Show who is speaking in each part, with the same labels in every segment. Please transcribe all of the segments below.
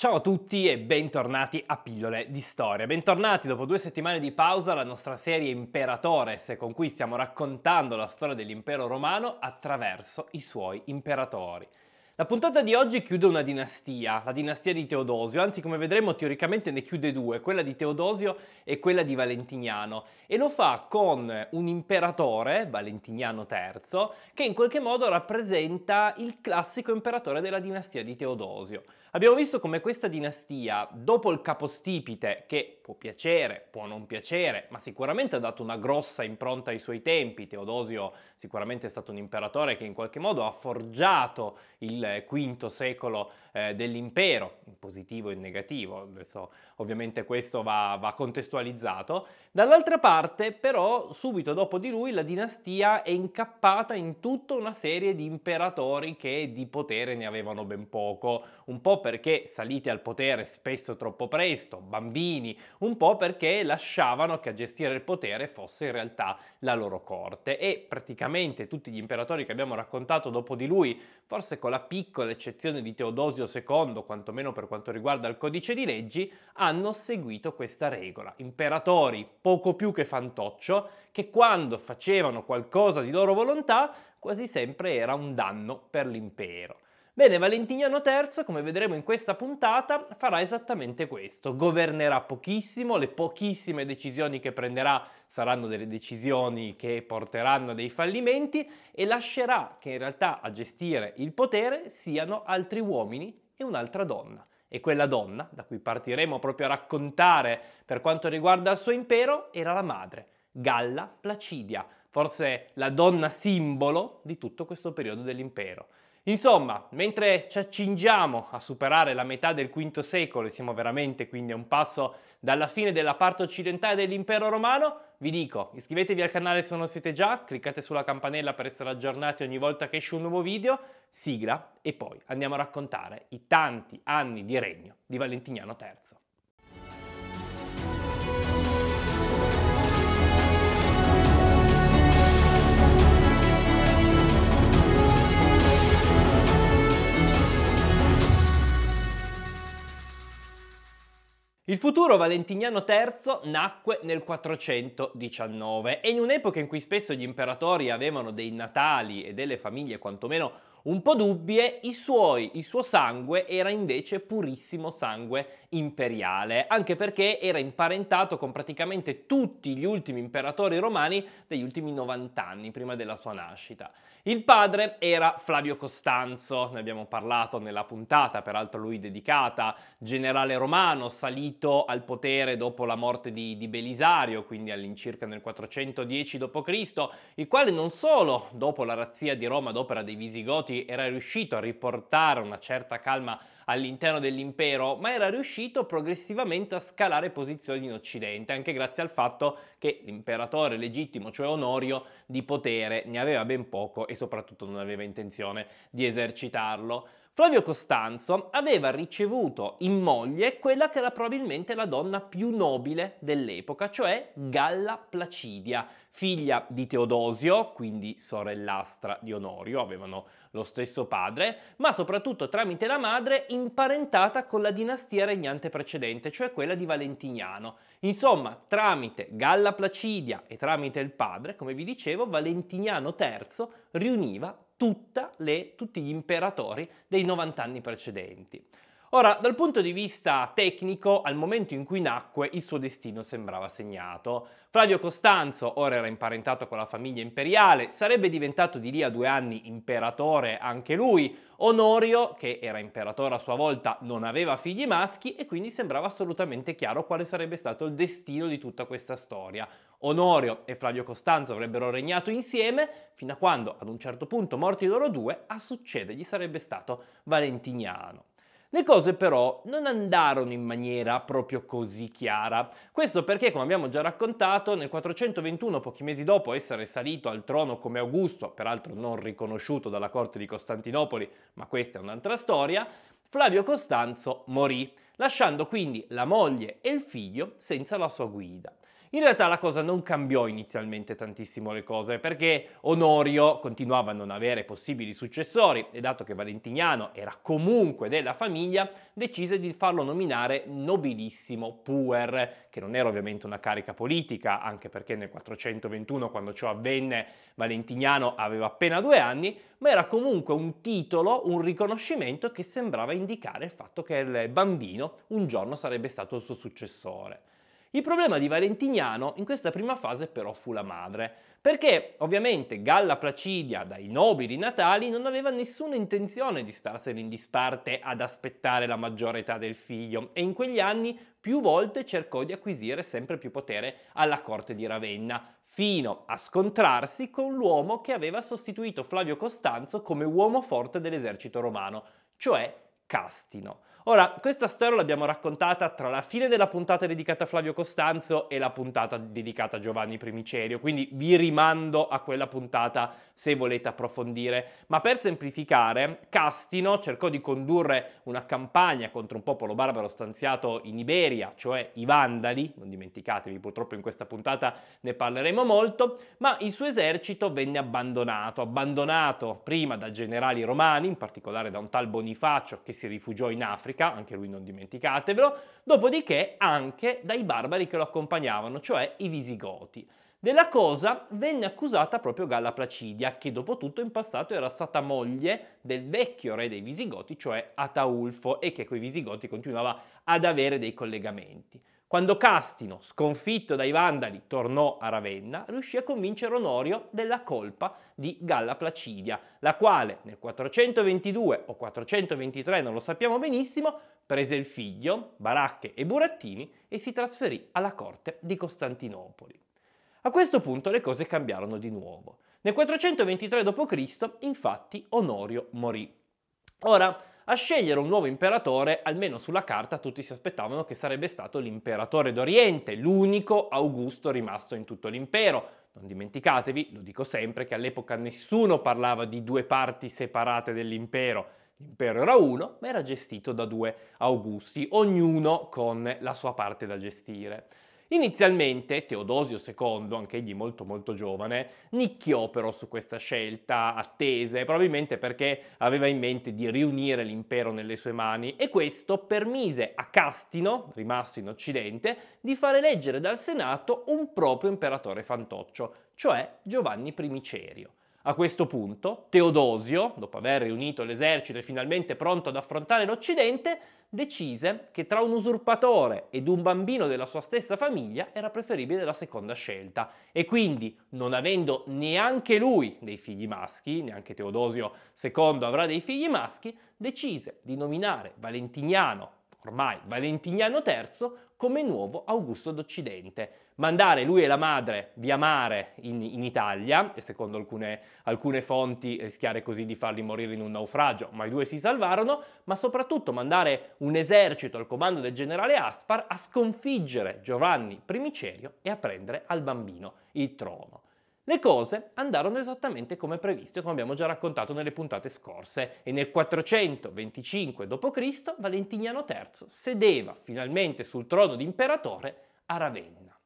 Speaker 1: Ciao a tutti e bentornati a Pillole di Storia. Bentornati dopo due settimane di pausa alla nostra serie Imperatores con cui stiamo raccontando la storia dell'impero romano attraverso i suoi imperatori. La puntata di oggi chiude una dinastia, la dinastia di Teodosio, anzi come vedremo teoricamente ne chiude due, quella di Teodosio e quella di Valentiniano, e lo fa con un imperatore, Valentiniano III, che in qualche modo rappresenta il classico imperatore della dinastia di Teodosio. Abbiamo visto come questa dinastia, dopo il capostipite, che può piacere, può non piacere, ma sicuramente ha dato una grossa impronta ai suoi tempi, Teodosio sicuramente è stato un imperatore che in qualche modo ha forgiato il V secolo eh, dell'impero, in positivo e in negativo, adesso ovviamente questo va, va contestualizzato. Dall'altra parte però subito dopo di lui la dinastia è incappata in tutta una serie di imperatori che di potere ne avevano ben poco, un po' perché saliti al potere spesso troppo presto, bambini, un po' perché lasciavano che a gestire il potere fosse in realtà la loro corte e praticamente tutti gli imperatori che abbiamo raccontato dopo di lui, forse con la piccola eccezione di Teodosio II, quantomeno per quanto riguarda il codice di leggi, hanno hanno seguito questa regola. Imperatori poco più che fantoccio, che quando facevano qualcosa di loro volontà quasi sempre era un danno per l'impero. Bene, Valentiniano III, come vedremo in questa puntata, farà esattamente questo. Governerà pochissimo, le pochissime decisioni che prenderà saranno delle decisioni che porteranno a dei fallimenti e lascerà che in realtà a gestire il potere siano altri uomini e un'altra donna. E quella donna, da cui partiremo proprio a raccontare per quanto riguarda il suo impero, era la madre, Galla Placidia, forse la donna simbolo di tutto questo periodo dell'impero. Insomma, mentre ci accingiamo a superare la metà del V secolo e siamo veramente quindi a un passo dalla fine della parte occidentale dell'impero romano, vi dico, iscrivetevi al canale se non lo siete già, cliccate sulla campanella per essere aggiornati ogni volta che esce un nuovo video sigla e poi andiamo a raccontare i tanti anni di regno di Valentiniano III. Il futuro Valentiniano III nacque nel 419 e in un'epoca in cui spesso gli imperatori avevano dei natali e delle famiglie quantomeno un po' dubbie, suoi, il suo sangue era invece purissimo sangue imperiale, anche perché era imparentato con praticamente tutti gli ultimi imperatori romani degli ultimi 90 anni prima della sua nascita. Il padre era Flavio Costanzo, ne abbiamo parlato nella puntata, peraltro lui dedicata, generale romano salito al potere dopo la morte di, di Belisario, quindi all'incirca nel 410 d.C., il quale non solo dopo la razzia di Roma ad opera dei Visigoti era riuscito a riportare una certa calma all'interno dell'impero, ma era riuscito progressivamente a scalare posizioni in Occidente, anche grazie al fatto che l'imperatore legittimo, cioè Onorio, di potere ne aveva ben poco e soprattutto non aveva intenzione di esercitarlo. Flavio Costanzo aveva ricevuto in moglie quella che era probabilmente la donna più nobile dell'epoca, cioè Galla Placidia, figlia di Teodosio, quindi sorellastra di Onorio, avevano lo stesso padre, ma soprattutto tramite la madre imparentata con la dinastia regnante precedente, cioè quella di Valentiniano. Insomma, tramite Galla Placidia e tramite il padre, come vi dicevo, Valentiniano III riuniva le, tutti gli imperatori dei 90 anni precedenti. Ora, dal punto di vista tecnico, al momento in cui nacque il suo destino sembrava segnato. Flavio Costanzo, ora era imparentato con la famiglia imperiale, sarebbe diventato di lì a due anni imperatore anche lui. Onorio, che era imperatore a sua volta, non aveva figli maschi e quindi sembrava assolutamente chiaro quale sarebbe stato il destino di tutta questa storia. Onorio e Flavio Costanzo avrebbero regnato insieme fino a quando, ad un certo punto, morti loro due, a succedergli sarebbe stato Valentiniano. Le cose però non andarono in maniera proprio così chiara. Questo perché, come abbiamo già raccontato, nel 421, pochi mesi dopo essere salito al trono come Augusto, peraltro non riconosciuto dalla corte di Costantinopoli, ma questa è un'altra storia, Flavio Costanzo morì, lasciando quindi la moglie e il figlio senza la sua guida. In realtà la cosa non cambiò inizialmente tantissimo le cose perché Onorio continuava a non avere possibili successori e dato che Valentiniano era comunque della famiglia decise di farlo nominare nobilissimo puer, che non era ovviamente una carica politica anche perché nel 421 quando ciò avvenne Valentiniano aveva appena due anni, ma era comunque un titolo, un riconoscimento che sembrava indicare il fatto che il bambino un giorno sarebbe stato il suo successore. Il problema di Valentiniano in questa prima fase però fu la madre, perché ovviamente Galla Placidia dai nobili natali non aveva nessuna intenzione di starsene in disparte ad aspettare la maggiore età del figlio e in quegli anni più volte cercò di acquisire sempre più potere alla corte di Ravenna, fino a scontrarsi con l'uomo che aveva sostituito Flavio Costanzo come uomo forte dell'esercito romano, cioè Castino. Ora, questa storia l'abbiamo raccontata tra la fine della puntata dedicata a Flavio Costanzo e la puntata dedicata a Giovanni Primicerio, quindi vi rimando a quella puntata se volete approfondire, ma per semplificare, Castino cercò di condurre una campagna contro un popolo barbaro stanziato in Iberia, cioè i Vandali, non dimenticatevi, purtroppo in questa puntata ne parleremo molto, ma il suo esercito venne abbandonato, abbandonato prima da generali romani, in particolare da un tal Bonifacio che si rifugiò in Africa, anche lui non dimenticatevelo, dopodiché anche dai barbari che lo accompagnavano, cioè i Visigoti. Della cosa venne accusata proprio Galla Placidia, che dopo tutto in passato era stata moglie del vecchio re dei Visigoti, cioè Ataulfo, e che coi Visigoti continuava ad avere dei collegamenti. Quando Castino, sconfitto dai Vandali, tornò a Ravenna, riuscì a convincere Onorio della colpa di Galla Placidia, la quale nel 422 o 423, non lo sappiamo benissimo, prese il figlio, Baracche e Burattini e si trasferì alla corte di Costantinopoli. A questo punto le cose cambiarono di nuovo. Nel 423 d.C., infatti, Onorio morì. Ora, a scegliere un nuovo imperatore, almeno sulla carta tutti si aspettavano che sarebbe stato l'imperatore d'Oriente, l'unico Augusto rimasto in tutto l'impero. Non dimenticatevi, lo dico sempre, che all'epoca nessuno parlava di due parti separate dell'impero. L'impero era uno, ma era gestito da due Augusti, ognuno con la sua parte da gestire. Inizialmente Teodosio II, anch'egli molto molto giovane, nicchiò però su questa scelta attese, probabilmente perché aveva in mente di riunire l'impero nelle sue mani e questo permise a Castino, rimasto in Occidente, di fare eleggere dal Senato un proprio imperatore fantoccio, cioè Giovanni Primicerio. A questo punto Teodosio, dopo aver riunito l'esercito e finalmente pronto ad affrontare l'Occidente, decise che tra un usurpatore ed un bambino della sua stessa famiglia era preferibile la seconda scelta e quindi, non avendo neanche lui dei figli maschi, neanche Teodosio II avrà dei figli maschi, decise di nominare Valentiniano, ormai Valentiniano III, come nuovo Augusto d'Occidente. Mandare lui e la madre via mare in, in Italia, e secondo alcune, alcune, fonti rischiare così di farli morire in un naufragio, ma i due si salvarono, ma soprattutto mandare un esercito al comando del generale Aspar a sconfiggere Giovanni Primicerio e a prendere al bambino il trono. Le cose andarono esattamente come previsto, come abbiamo già raccontato nelle puntate scorse, e nel 425 d.C. Valentiniano III sedeva finalmente sul trono di imperatore a Ravenna.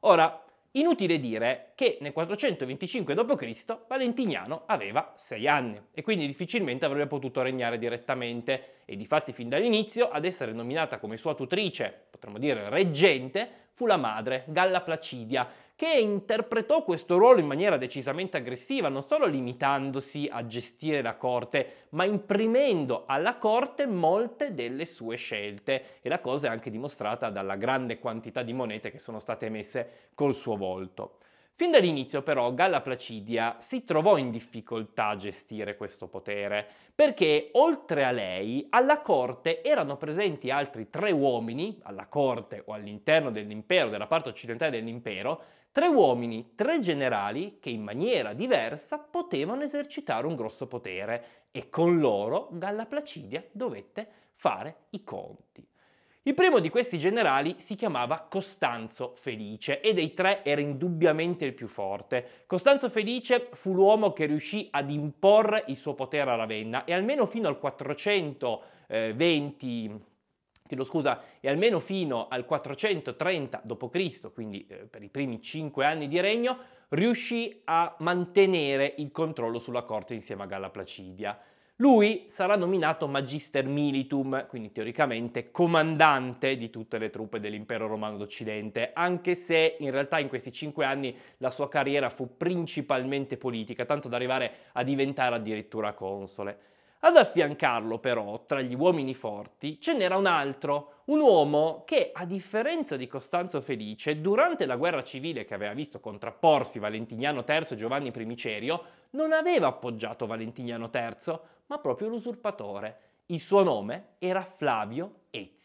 Speaker 1: Ora, Inutile dire che nel 425 d.C. Valentiniano aveva 6 anni e quindi difficilmente avrebbe potuto regnare direttamente e difatti fin dall'inizio ad essere nominata come sua tutrice, potremmo dire reggente, fu la madre, Galla Placidia, che interpretò questo ruolo in maniera decisamente aggressiva, non solo limitandosi a gestire la corte, ma imprimendo alla corte molte delle sue scelte. E la cosa è anche dimostrata dalla grande quantità di monete che sono state emesse col suo volto. Fin dall'inizio però Galla Placidia si trovò in difficoltà a gestire questo potere, perché oltre a lei alla corte erano presenti altri tre uomini, alla corte o all'interno dell'impero, della parte occidentale dell'impero, Tre uomini, tre generali che in maniera diversa potevano esercitare un grosso potere e con loro Galla Placidia dovette fare i conti. Il primo di questi generali si chiamava Costanzo Felice e dei tre era indubbiamente il più forte. Costanzo Felice fu l'uomo che riuscì ad imporre il suo potere a Ravenna e almeno fino al 420 chiedo scusa, e almeno fino al 430 d.C., quindi eh, per i primi cinque anni di regno, riuscì a mantenere il controllo sulla corte insieme a Galla Placidia. Lui sarà nominato Magister Militum, quindi teoricamente comandante di tutte le truppe dell'impero romano d'Occidente, anche se in realtà in questi cinque anni la sua carriera fu principalmente politica, tanto da arrivare a diventare addirittura console. Ad affiancarlo però, tra gli uomini forti, ce n'era un altro, un uomo che, a differenza di Costanzo Felice, durante la guerra civile che aveva visto contrapporsi Valentiniano III e Giovanni Primicerio, non aveva appoggiato Valentiniano III, ma proprio l'usurpatore. Il suo nome era Flavio Ezio.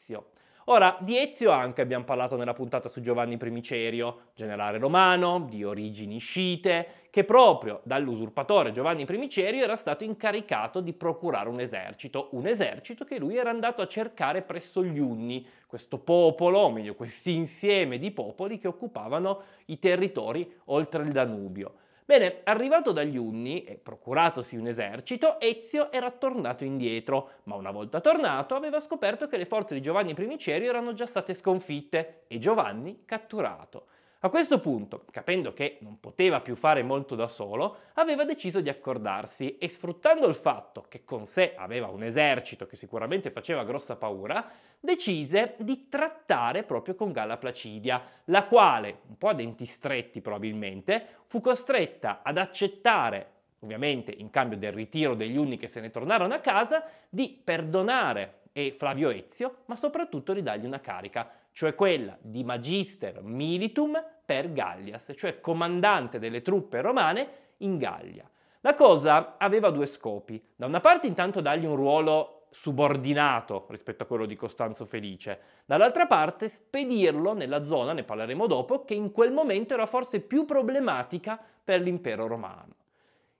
Speaker 1: Ora, di Ezio anche abbiamo parlato nella puntata su Giovanni Primicerio, generale romano, di origini scite, che proprio dall'usurpatore Giovanni Primicerio era stato incaricato di procurare un esercito, un esercito che lui era andato a cercare presso gli Unni, questo popolo, o meglio questo insieme di popoli che occupavano i territori oltre il Danubio. Bene, arrivato dagli Unni e procuratosi un esercito, Ezio era tornato indietro, ma una volta tornato aveva scoperto che le forze di Giovanni Primicerio erano già state sconfitte e Giovanni catturato. A questo punto, capendo che non poteva più fare molto da solo, aveva deciso di accordarsi e sfruttando il fatto che con sé aveva un esercito che sicuramente faceva grossa paura, decise di trattare proprio con Galla Placidia, la quale, un po' a denti stretti probabilmente, fu costretta ad accettare ovviamente in cambio del ritiro degli unni che se ne tornarono a casa, di perdonare e Flavio Ezio, ma soprattutto di dargli una carica cioè quella di magister militum per Gallias, cioè comandante delle truppe romane in Gallia. La cosa aveva due scopi. Da una parte intanto dargli un ruolo subordinato rispetto a quello di Costanzo Felice, dall'altra parte spedirlo nella zona, ne parleremo dopo, che in quel momento era forse più problematica per l'impero romano.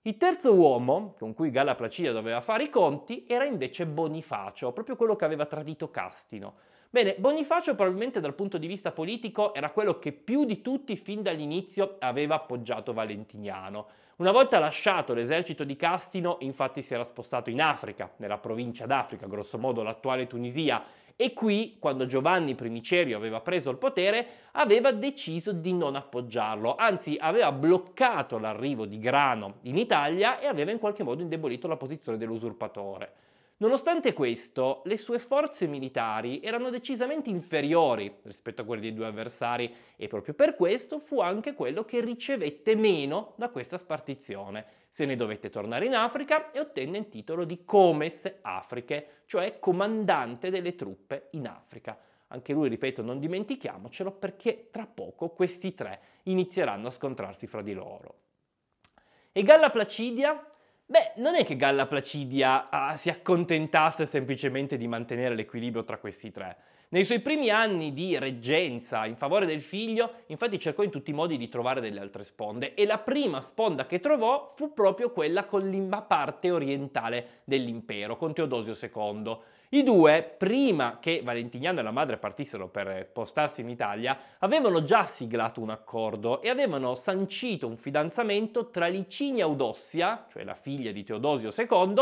Speaker 1: Il terzo uomo con cui Galla Placida doveva fare i conti era invece Bonifacio, proprio quello che aveva tradito Castino. Bene, Bonifacio probabilmente dal punto di vista politico era quello che più di tutti fin dall'inizio aveva appoggiato Valentiniano. Una volta lasciato l'esercito di Castino, infatti si era spostato in Africa, nella provincia d'Africa, grossomodo l'attuale Tunisia, e qui, quando Giovanni Primicerio aveva preso il potere, aveva deciso di non appoggiarlo, anzi aveva bloccato l'arrivo di grano in Italia e aveva in qualche modo indebolito la posizione dell'usurpatore. Nonostante questo, le sue forze militari erano decisamente inferiori rispetto a quelle dei due avversari e proprio per questo fu anche quello che ricevette meno da questa spartizione. Se ne dovette tornare in Africa e ottenne il titolo di Comes Afriche, cioè comandante delle truppe in Africa. Anche lui, ripeto, non dimentichiamocelo perché tra poco questi tre inizieranno a scontrarsi fra di loro. E Galla Placidia Beh, non è che Galla Placidia ah, si accontentasse semplicemente di mantenere l'equilibrio tra questi tre. Nei suoi primi anni di reggenza in favore del figlio, infatti cercò in tutti i modi di trovare delle altre sponde e la prima sponda che trovò fu proprio quella con la parte orientale dell'impero, con Teodosio II. I due, prima che Valentiniano e la madre partissero per spostarsi in Italia, avevano già siglato un accordo e avevano sancito un fidanzamento tra Licinia Eudossia, cioè la figlia di Teodosio II,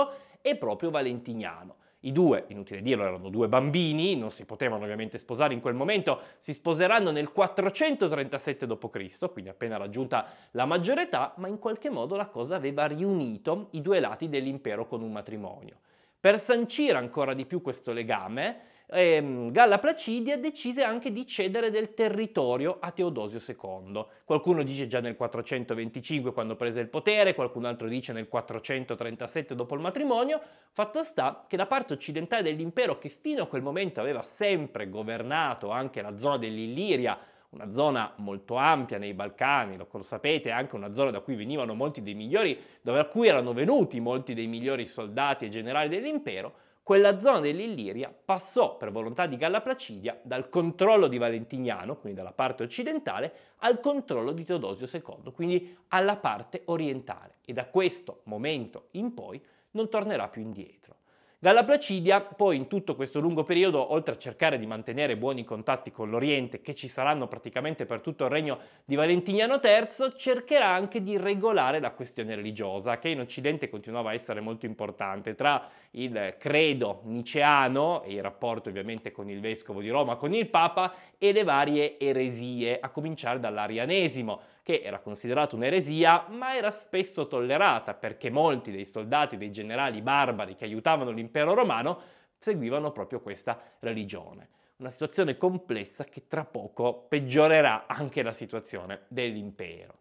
Speaker 1: e proprio Valentiniano. I due, inutile dirlo, erano due bambini, non si potevano ovviamente sposare in quel momento, si sposeranno nel 437 d.C., quindi appena raggiunta la maggiore età, ma in qualche modo la cosa aveva riunito i due lati dell'impero con un matrimonio. Per sancire ancora di più questo legame, ehm, Galla Placidia decise anche di cedere del territorio a Teodosio II. Qualcuno dice già nel 425 quando prese il potere, qualcun altro dice nel 437 dopo il matrimonio. Fatto sta che la parte occidentale dell'impero che fino a quel momento aveva sempre governato anche la zona dell'Illiria una zona molto ampia nei Balcani, lo sapete, anche una zona da cui venivano molti dei migliori, da cui erano venuti molti dei migliori soldati e generali dell'impero, quella zona dell'Illiria passò per volontà di Galla Placidia dal controllo di Valentiniano, quindi dalla parte occidentale, al controllo di Teodosio II, quindi alla parte orientale e da questo momento in poi non tornerà più indietro. Dalla Placidia poi in tutto questo lungo periodo, oltre a cercare di mantenere buoni contatti con l'Oriente, che ci saranno praticamente per tutto il regno di Valentiniano III, cercherà anche di regolare la questione religiosa, che in Occidente continuava a essere molto importante, tra il credo niceano e il rapporto ovviamente con il vescovo di Roma, con il Papa, e le varie eresie, a cominciare dall'arianesimo che era considerato un'eresia ma era spesso tollerata perché molti dei soldati, dei generali barbari che aiutavano l'impero romano seguivano proprio questa religione. Una situazione complessa che tra poco peggiorerà anche la situazione dell'impero.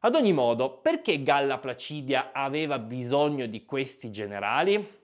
Speaker 1: Ad ogni modo, perché Galla Placidia aveva bisogno di questi generali?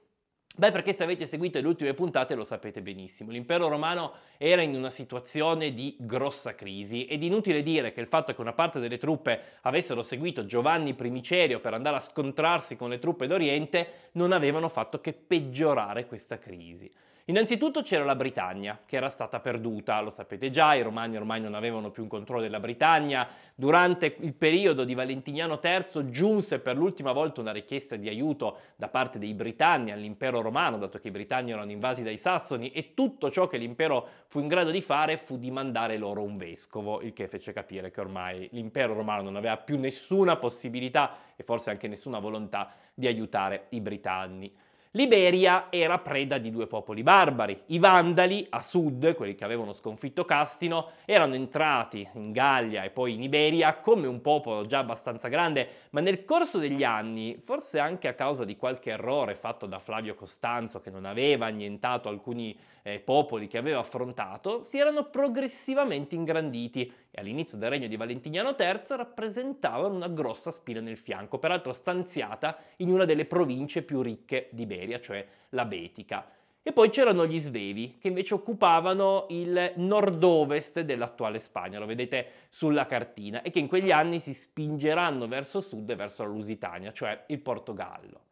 Speaker 1: Beh, perché se avete seguito le ultime puntate lo sapete benissimo, l'impero romano era in una situazione di grossa crisi ed inutile dire che il fatto che una parte delle truppe avessero seguito Giovanni Primicerio per andare a scontrarsi con le truppe d'Oriente non avevano fatto che peggiorare questa crisi. Innanzitutto c'era la Britannia, che era stata perduta, lo sapete già, i romani ormai non avevano più un controllo della Britannia. Durante il periodo di Valentiniano III giunse per l'ultima volta una richiesta di aiuto da parte dei Britanni all'impero romano, dato che i Britanni erano invasi dai Sassoni, e tutto ciò che l'impero fu in grado di fare fu di mandare loro un vescovo, il che fece capire che ormai l'impero romano non aveva più nessuna possibilità e forse anche nessuna volontà di aiutare i Britanni. Liberia era preda di due popoli barbari. I Vandali, a sud, quelli che avevano sconfitto Castino, erano entrati in Gallia e poi in Iberia come un popolo già abbastanza grande, ma nel corso degli anni, forse anche a causa di qualche errore fatto da Flavio Costanzo che non aveva annientato alcuni eh, popoli che aveva affrontato, si erano progressivamente ingranditi e all'inizio del regno di Valentiniano III rappresentavano una grossa spina nel fianco, peraltro stanziata in una delle province più ricche di d'Iberia, cioè la Betica. E poi c'erano gli Svevi, che invece occupavano il nord-ovest dell'attuale Spagna, lo vedete sulla cartina, e che in quegli anni si spingeranno verso sud e verso la Lusitania, cioè il Portogallo.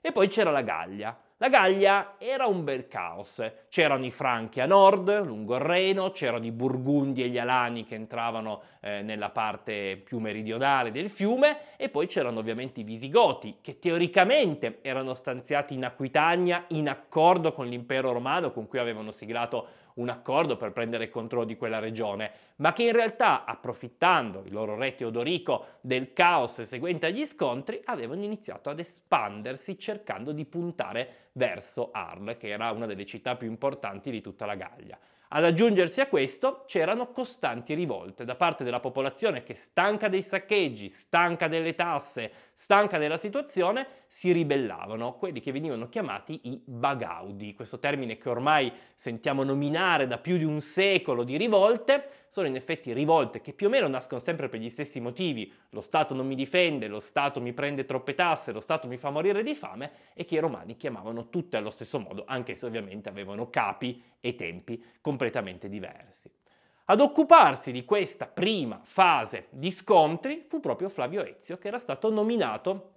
Speaker 1: E poi c'era la Gallia, la Gallia era un bel caos. C'erano i Franchi a nord, lungo il Reno, c'erano i Burgundi e gli Alani che entravano eh, nella parte più meridionale del fiume e poi c'erano ovviamente i Visigoti che teoricamente erano stanziati in Aquitania in accordo con l'impero romano con cui avevano siglato un accordo per prendere controllo di quella regione, ma che in realtà, approfittando il loro re Teodorico del caos seguente agli scontri, avevano iniziato ad espandersi cercando di puntare verso Arles, che era una delle città più importanti di tutta la Gallia. Ad aggiungersi a questo c'erano costanti rivolte da parte della popolazione che stanca dei saccheggi, stanca delle tasse, Stanca della situazione, si ribellavano quelli che venivano chiamati i Bagaudi. Questo termine che ormai sentiamo nominare da più di un secolo di rivolte, sono in effetti rivolte che più o meno nascono sempre per gli stessi motivi. Lo Stato non mi difende, lo Stato mi prende troppe tasse, lo Stato mi fa morire di fame e che i romani chiamavano tutte allo stesso modo, anche se ovviamente avevano capi e tempi completamente diversi. Ad occuparsi di questa prima fase di scontri fu proprio Flavio Ezio, che era stato nominato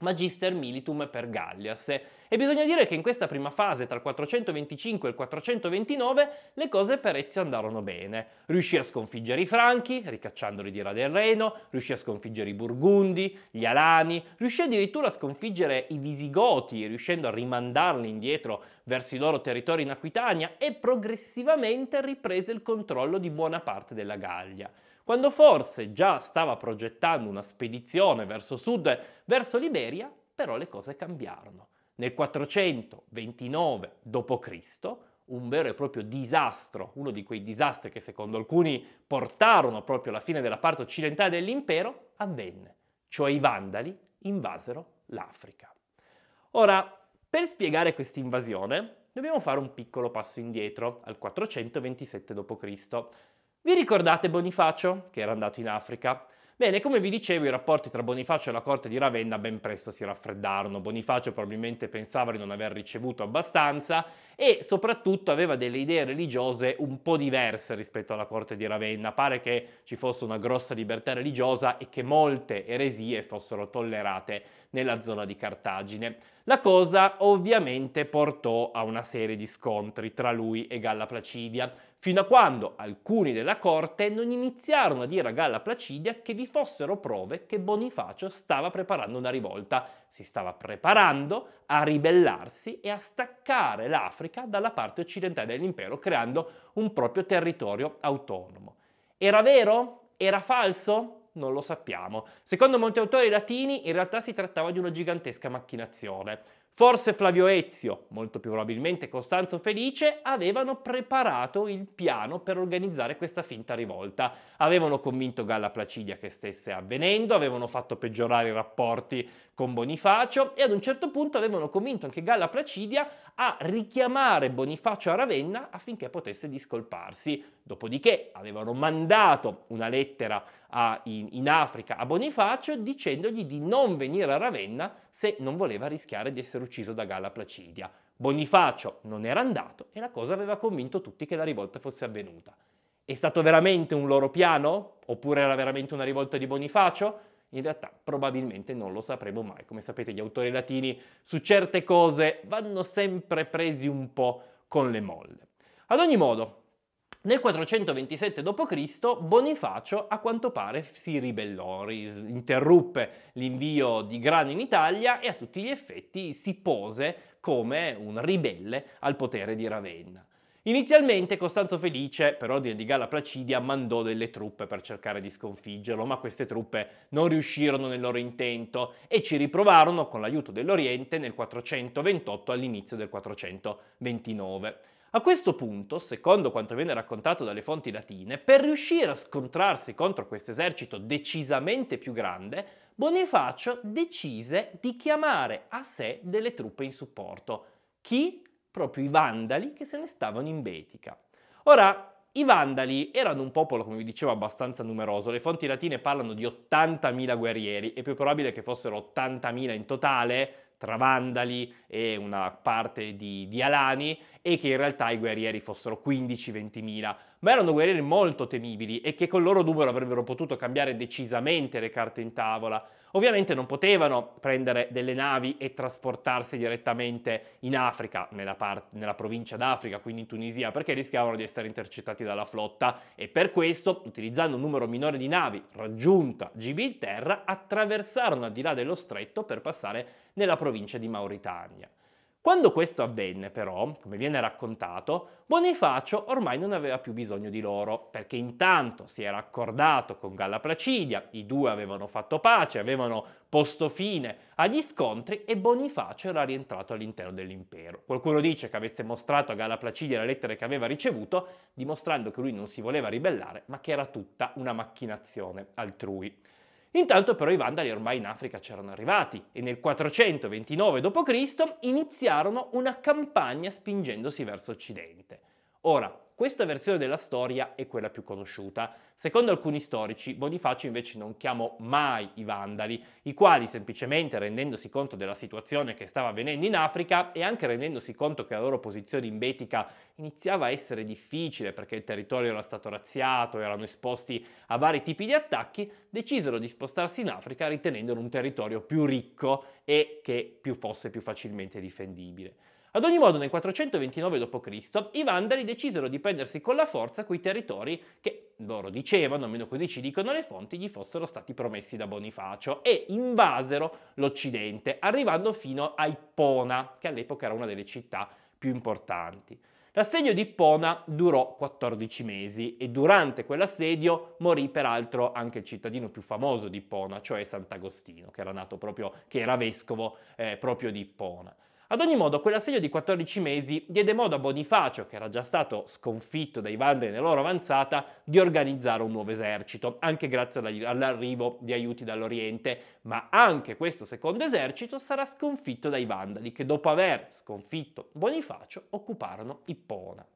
Speaker 1: Magister Militum per Gallias. E bisogna dire che in questa prima fase, tra il 425 e il 429, le cose per Ezio andarono bene. Riuscì a sconfiggere i Franchi, ricacciandoli di là del Reno, riuscì a sconfiggere i Burgundi, gli Alani, riuscì addirittura a sconfiggere i Visigoti, riuscendo a rimandarli indietro verso i loro territori in Aquitania e progressivamente riprese il controllo di buona parte della Gallia quando forse già stava progettando una spedizione verso sud, verso l'Iberia, però le cose cambiarono. Nel 429 d.C., un vero e proprio disastro, uno di quei disastri che secondo alcuni portarono proprio alla fine della parte occidentale dell'impero, avvenne, cioè i Vandali invasero l'Africa. Ora, per spiegare questa invasione, dobbiamo fare un piccolo passo indietro al 427 d.C. Vi ricordate Bonifacio, che era andato in Africa? Bene, come vi dicevo, i rapporti tra Bonifacio e la corte di Ravenna ben presto si raffreddarono. Bonifacio probabilmente pensava di non aver ricevuto abbastanza e soprattutto aveva delle idee religiose un po' diverse rispetto alla corte di Ravenna. Pare che ci fosse una grossa libertà religiosa e che molte eresie fossero tollerate nella zona di Cartagine. La cosa ovviamente portò a una serie di scontri tra lui e Galla Placidia fino a quando alcuni della corte non iniziarono a dire a Galla Placidia che vi fossero prove che Bonifacio stava preparando una rivolta, si stava preparando a ribellarsi e a staccare l'Africa dalla parte occidentale dell'impero, creando un proprio territorio autonomo. Era vero? Era falso? Non lo sappiamo. Secondo molti autori latini in realtà si trattava di una gigantesca macchinazione. Forse Flavio Ezio, molto più probabilmente Costanzo Felice, avevano preparato il piano per organizzare questa finta rivolta. Avevano convinto Galla Placidia che stesse avvenendo, avevano fatto peggiorare i rapporti con Bonifacio e ad un certo punto avevano convinto anche Galla Placidia a richiamare Bonifacio a Ravenna affinché potesse discolparsi. Dopodiché avevano mandato una lettera a, in, in, Africa a Bonifacio dicendogli di non venire a Ravenna se non voleva rischiare di essere ucciso da Galla Placidia. Bonifacio non era andato e la cosa aveva convinto tutti che la rivolta fosse avvenuta. È stato veramente un loro piano? Oppure era veramente una rivolta di Bonifacio? in realtà probabilmente non lo sapremo mai. Come sapete gli autori latini su certe cose vanno sempre presi un po' con le molle. Ad ogni modo, nel 427 d.C. Bonifacio a quanto pare si ribellò, interruppe l'invio di grano in Italia e a tutti gli effetti si pose come un ribelle al potere di Ravenna. Inizialmente Costanzo Felice, per ordine di Galla Placidia, mandò delle truppe per cercare di sconfiggerlo, ma queste truppe non riuscirono nel loro intento e ci riprovarono con l'aiuto dell'Oriente nel 428 all'inizio del 429. A questo punto, secondo quanto viene raccontato dalle fonti latine, per riuscire a scontrarsi contro questo esercito decisamente più grande, Bonifacio decise di chiamare a sé delle truppe in supporto. Chi? proprio i Vandali che se ne stavano in Betica. Ora, i Vandali erano un popolo, come vi dicevo, abbastanza numeroso. Le fonti latine parlano di 80.000 guerrieri, è più probabile che fossero 80.000 in totale, tra Vandali e una parte di, di, Alani e che in realtà i guerrieri fossero 15-20.000, ma erano guerrieri molto temibili e che col loro numero avrebbero potuto cambiare decisamente le carte in tavola Ovviamente non potevano prendere delle navi e trasportarsi direttamente in Africa, nella, part- nella provincia d'Africa, quindi in Tunisia, perché rischiavano di essere intercettati dalla flotta e per questo, utilizzando un numero minore di navi raggiunta Gibilterra, attraversarono al di là dello stretto per passare nella provincia di Mauritania. Quando questo avvenne però, come viene raccontato, Bonifacio ormai non aveva più bisogno di loro, perché intanto si era accordato con Galla Placidia, i due avevano fatto pace, avevano posto fine agli scontri e Bonifacio era rientrato all'interno dell'impero. Qualcuno dice che avesse mostrato a Galla Placidia le lettere che aveva ricevuto, dimostrando che lui non si voleva ribellare, ma che era tutta una macchinazione altrui. Intanto però i Vandali ormai in Africa c'erano arrivati e nel 429 d.C. iniziarono una campagna spingendosi verso occidente. Ora, questa versione della storia è quella più conosciuta. Secondo alcuni storici, Bonifacio invece non chiamò mai i Vandali, i quali semplicemente rendendosi conto della situazione che stava avvenendo in Africa e anche rendendosi conto che la loro posizione in Betica iniziava a essere difficile perché il territorio era stato razziato, erano esposti a vari tipi di attacchi, decisero di spostarsi in Africa ritenendolo un territorio più ricco e che più fosse più facilmente difendibile. Ad ogni modo, nel 429 d.C. i Vandali decisero di prendersi con la forza quei territori che, loro dicevano, almeno così ci dicono le fonti, gli fossero stati promessi da Bonifacio e invasero l'Occidente, arrivando fino a Ippona, che all'epoca era una delle città più importanti. L'assedio di Ippona durò 14 mesi e durante quell'assedio morì peraltro anche il cittadino più famoso di Ippona, cioè Sant'Agostino, che era, nato proprio, che era vescovo eh, proprio di Ippona. Ad ogni modo, quell'assedio di 14 mesi diede modo a Bonifacio, che era già stato sconfitto dai Vandali nella loro avanzata, di organizzare un nuovo esercito, anche grazie all'arrivo di aiuti dall'Oriente, ma anche questo secondo esercito sarà sconfitto dai Vandali, che dopo aver sconfitto Bonifacio occuparono Ippona.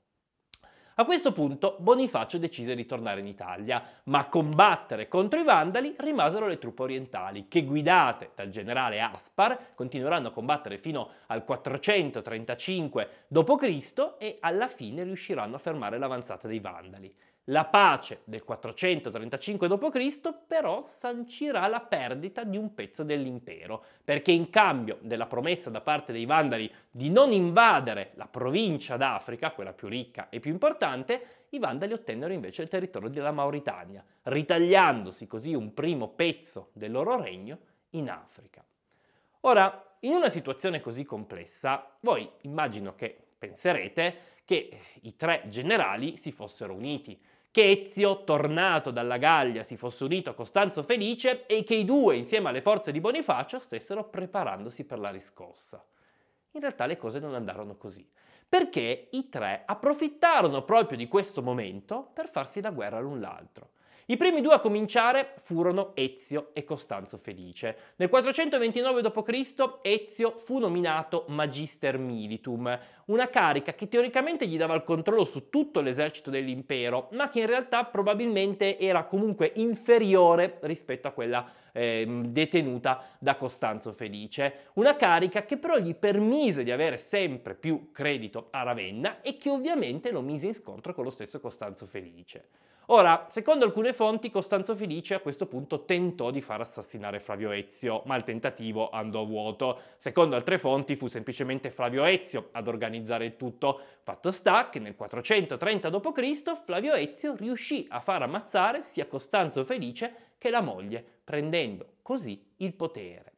Speaker 1: A questo punto Bonifacio decise di tornare in Italia, ma a combattere contro i Vandali rimasero le truppe orientali, che guidate dal generale Aspar continueranno a combattere fino al 435 d.C. e alla fine riusciranno a fermare l'avanzata dei Vandali. La pace del 435 d.C. però sancirà la perdita di un pezzo dell'impero, perché in cambio della promessa da parte dei Vandali di non invadere la provincia d'Africa, quella più ricca e più importante, i Vandali ottennero invece il territorio della Mauritania, ritagliandosi così un primo pezzo del loro regno in Africa. Ora, in una situazione così complessa, voi immagino che penserete che i tre generali si fossero uniti, che Ezio, tornato dalla Gallia, si fosse unito a Costanzo Felice e che i due, insieme alle forze di Bonifacio, stessero preparandosi per la riscossa. In realtà le cose non andarono così, perché i tre approfittarono proprio di questo momento per farsi la guerra l'un l'altro. I primi due a cominciare furono Ezio e Costanzo Felice. Nel 429 d.C. Ezio fu nominato Magister Militum, una carica che teoricamente gli dava il controllo su tutto l'esercito dell'impero, ma che in realtà probabilmente era comunque inferiore rispetto a quella eh, detenuta da Costanzo Felice. Una carica che però gli permise di avere sempre più credito a Ravenna e che ovviamente lo mise in scontro con lo stesso Costanzo Felice. Ora, secondo alcune fonti, Costanzo Felice a questo punto tentò di far assassinare Flavio Ezio, ma il tentativo andò a vuoto. Secondo altre fonti fu semplicemente Flavio Ezio ad organizzare il tutto. Fatto sta che nel 430 d.C. Flavio Ezio riuscì a far ammazzare sia Costanzo Felice che la moglie, prendendo così il potere.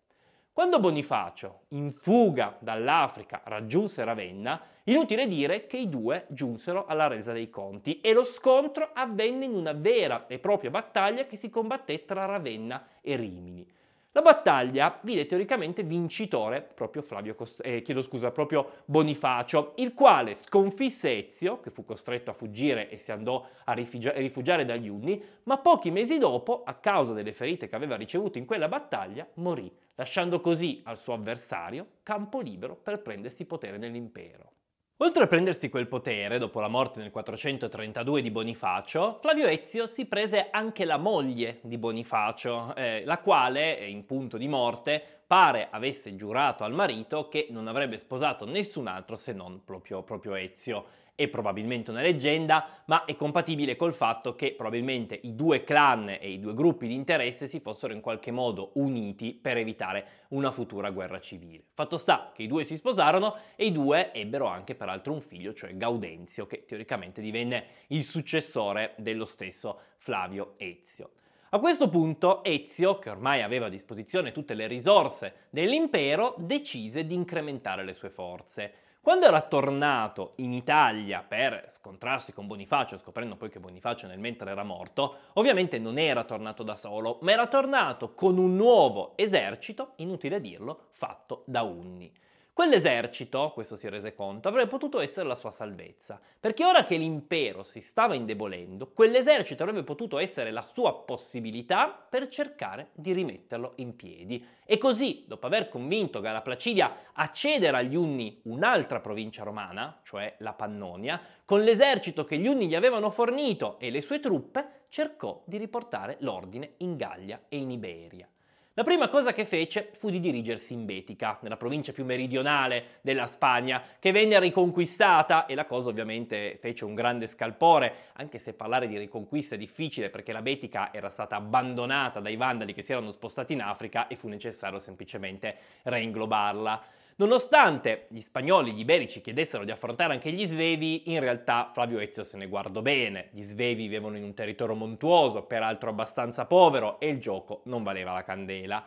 Speaker 1: Quando Bonifacio, in fuga dall'Africa, raggiunse Ravenna, inutile dire che i due giunsero alla resa dei conti e lo scontro avvenne in una vera e propria battaglia che si combatté tra Ravenna e Rimini. La battaglia vide teoricamente vincitore proprio, Cost- eh, scusa, proprio Bonifacio, il quale sconfisse Ezio, che fu costretto a fuggire e si andò a rifugia- rifugiare dagli Unni, ma pochi mesi dopo, a causa delle ferite che aveva ricevuto in quella battaglia, morì lasciando così al suo avversario campo libero per prendersi potere nell'impero. Oltre a prendersi quel potere, dopo la morte nel 432 di Bonifacio, Flavio Ezio si prese anche la moglie di Bonifacio, eh, la quale, eh, in punto di morte, pare avesse giurato al marito che non avrebbe sposato nessun altro se non proprio, proprio Ezio è probabilmente una leggenda, ma è compatibile col fatto che probabilmente i due clan e i due gruppi di interesse si fossero in qualche modo uniti per evitare una futura guerra civile. Fatto sta che i due si sposarono e i due ebbero anche peraltro un figlio, cioè Gaudenzio, che teoricamente divenne il successore dello stesso Flavio Ezio. A questo punto Ezio, che ormai aveva a disposizione tutte le risorse dell'impero, decise di incrementare le sue forze quando era tornato in Italia per scontrarsi con Bonifacio, scoprendo poi che Bonifacio nel mentre era morto, ovviamente non era tornato da solo, ma era tornato con un nuovo esercito, inutile dirlo, fatto da Unni. Quell'esercito, questo si rese conto, avrebbe potuto essere la sua salvezza, perché ora che l'impero si stava indebolendo, quell'esercito avrebbe potuto essere la sua possibilità per cercare di rimetterlo in piedi. E così, dopo aver convinto Galla Placidia a cedere agli Unni un'altra provincia romana, cioè la Pannonia, con l'esercito che gli Unni gli avevano fornito e le sue truppe, cercò di riportare l'ordine in Gallia e in Iberia. La prima cosa che fece fu di dirigersi in Betica, nella provincia più meridionale della Spagna, che venne riconquistata e la cosa ovviamente fece un grande scalpore, anche se parlare di riconquista è difficile perché la Betica era stata abbandonata dai Vandali che si erano spostati in Africa e fu necessario semplicemente reinglobarla. Nonostante gli spagnoli e gli iberici chiedessero di affrontare anche gli svevi, in realtà Flavio Ezio se ne guardò bene. Gli svevi vivevano in un territorio montuoso, peraltro abbastanza povero, e il gioco non valeva la candela.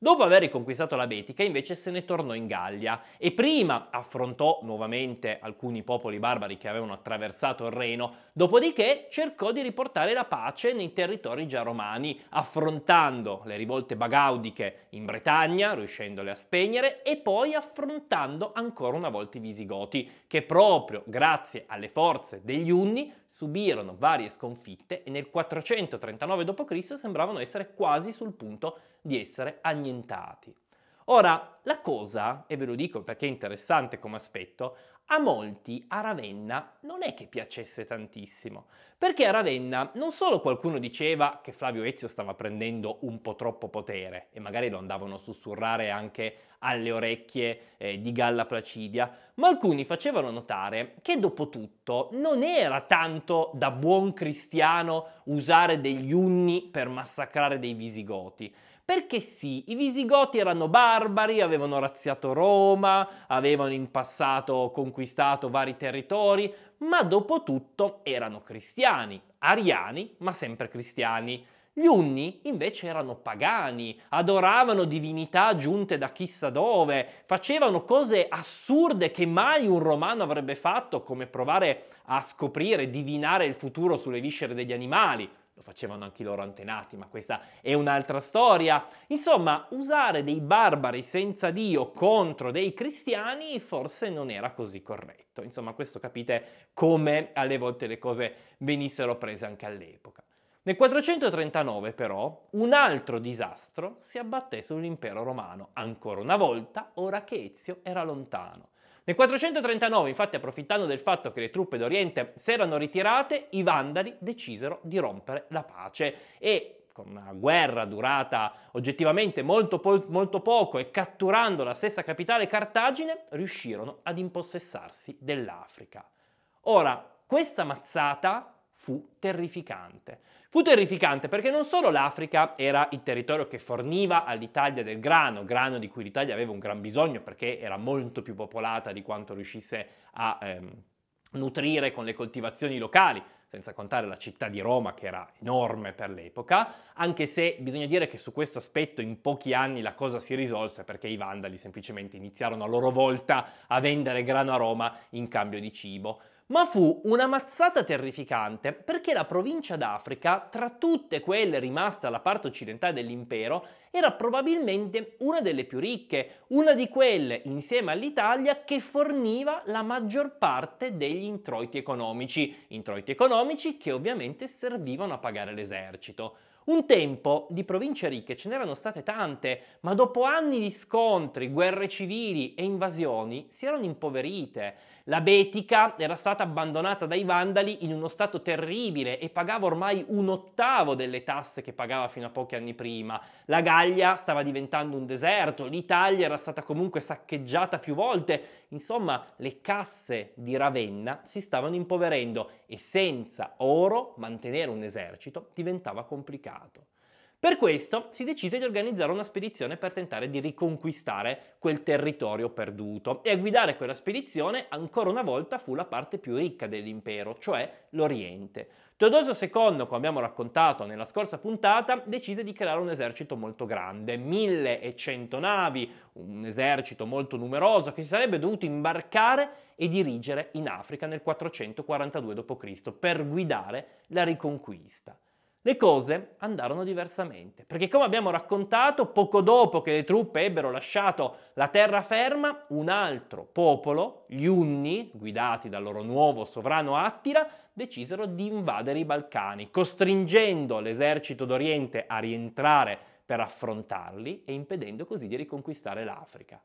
Speaker 1: Dopo aver riconquistato la Betica invece se ne tornò in Gallia e prima affrontò nuovamente alcuni popoli barbari che avevano attraversato il Reno, dopodiché cercò di riportare la pace nei territori già romani, affrontando le rivolte bagaudiche in Bretagna, riuscendole a spegnere, e poi affrontando ancora una volta i Visigoti, che proprio grazie alle forze degli Unni subirono varie sconfitte e nel 439 d.C. sembravano essere quasi sul punto di di essere annientati. Ora, la cosa, e ve lo dico perché è interessante come aspetto, a molti a Ravenna non è che piacesse tantissimo, perché a Ravenna non solo qualcuno diceva che Flavio Ezio stava prendendo un po' troppo potere e magari lo andavano a sussurrare anche alle orecchie eh, di Galla Placidia, ma alcuni facevano notare che dopo tutto non era tanto da buon cristiano usare degli unni per massacrare dei visigoti, perché sì, i Visigoti erano barbari, avevano razziato Roma, avevano in passato conquistato vari territori, ma dopo tutto erano cristiani, ariani, ma sempre cristiani. Gli Unni invece erano pagani, adoravano divinità giunte da chissà dove, facevano cose assurde che mai un romano avrebbe fatto, come provare a scoprire, divinare il futuro sulle viscere degli animali, lo facevano anche i loro antenati, ma questa è un'altra storia. Insomma, usare dei barbari senza Dio contro dei cristiani forse non era così corretto. Insomma, questo capite come alle volte le cose venissero prese anche all'epoca. Nel 439 però un altro disastro si abbatté sull'impero romano, ancora una volta, ora che Ezio era lontano. Nel 439, infatti, approfittando del fatto che le truppe d'Oriente si erano ritirate, i Vandali decisero di rompere la pace e con una guerra durata oggettivamente molto, po- molto, poco e catturando la stessa capitale Cartagine, riuscirono ad impossessarsi dell'Africa. Ora, questa mazzata fu terrificante. Fu terrificante perché non solo l'Africa era il territorio che forniva all'Italia del grano, grano di cui l'Italia aveva un gran bisogno perché era molto più popolata di quanto riuscisse a ehm, nutrire con le coltivazioni locali, senza contare la città di Roma che era enorme per l'epoca, anche se bisogna dire che su questo aspetto in pochi anni la cosa si risolse perché i Vandali semplicemente iniziarono a loro volta a vendere grano a Roma in cambio di cibo. Ma fu una mazzata terrificante perché la provincia d'Africa, tra tutte quelle rimaste alla parte occidentale dell'impero, era probabilmente una delle più ricche, una di quelle, insieme all'Italia, che forniva la maggior parte degli introiti economici, introiti economici che ovviamente servivano a pagare l'esercito. Un tempo di province ricche ce n'erano state tante, ma dopo anni di scontri, guerre civili e invasioni si erano impoverite la Betica era stata abbandonata dai Vandali in uno stato terribile e pagava ormai un ottavo delle tasse che pagava fino a pochi anni prima. La Gallia stava diventando un deserto, l'Italia era stata comunque saccheggiata più volte. Insomma, le casse di Ravenna si stavano impoverendo e senza oro mantenere un esercito diventava complicato. Per questo si decise di organizzare una spedizione per tentare di riconquistare quel territorio perduto e a guidare quella spedizione ancora una volta fu la parte più ricca dell'impero, cioè l'Oriente. Teodosio II, come abbiamo raccontato nella scorsa puntata, decise di creare un esercito molto grande, 1100 navi, un esercito molto numeroso che si sarebbe dovuto imbarcare e dirigere in Africa nel 442 d.C. per guidare la riconquista. Le cose andarono diversamente, perché come abbiamo raccontato, poco dopo che le truppe ebbero lasciato la terraferma, un altro popolo, gli Unni, guidati dal loro nuovo sovrano Attila, decisero di invadere i Balcani, costringendo l'esercito d'Oriente a rientrare per affrontarli e impedendo così di riconquistare l'Africa.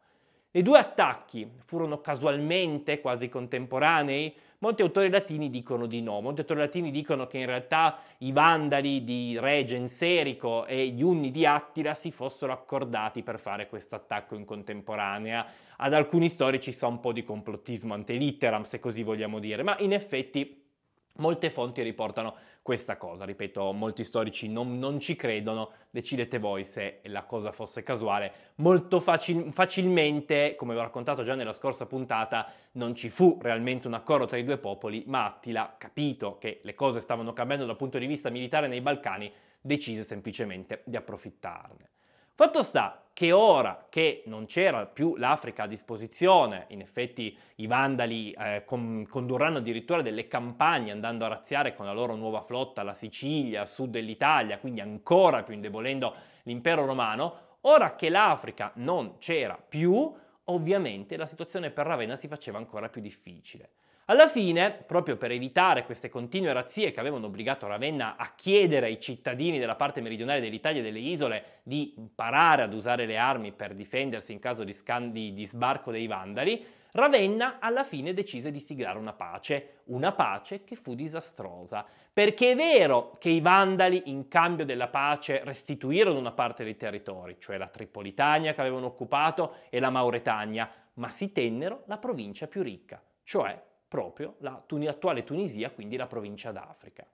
Speaker 1: I due attacchi furono casualmente quasi contemporanei, Molti autori latini dicono di no, molti autori latini dicono che in realtà i Vandali di re Genserico e gli Unni di Attila si fossero accordati per fare questo attacco in contemporanea. Ad alcuni storici sa un po' di complottismo ante litteram, se così vogliamo dire, ma in effetti molte fonti riportano questa cosa. Ripeto, molti storici non, non ci credono, decidete voi se la cosa fosse casuale. Molto facil- facilmente, come ho raccontato già nella scorsa puntata, non ci fu realmente un accordo tra i due popoli, ma Attila, capito che le cose stavano cambiando dal punto di vista militare nei Balcani, decise semplicemente di approfittarne. Fatto sta che ora che non c'era più l'Africa a disposizione, in effetti i Vandali eh, con, condurranno addirittura delle campagne andando a razziare con la loro nuova flotta la Sicilia, a sud dell'Italia, quindi ancora più indebolendo l'impero romano, ora che l'Africa non c'era più, ovviamente la situazione per Ravenna si faceva ancora più difficile. Alla fine, proprio per evitare queste continue razzie che avevano obbligato Ravenna a chiedere ai cittadini della parte meridionale dell'Italia e delle isole di imparare ad usare le armi per difendersi in caso di, scandi, di sbarco dei vandali, Ravenna alla fine decise di siglare una pace, una pace che fu disastrosa, perché è vero che i Vandali in cambio della pace restituirono una parte dei territori, cioè la Tripolitania che avevano occupato e la Mauretania, ma si tennero la provincia più ricca, cioè proprio la attuale Tunisia, quindi la provincia d'Africa.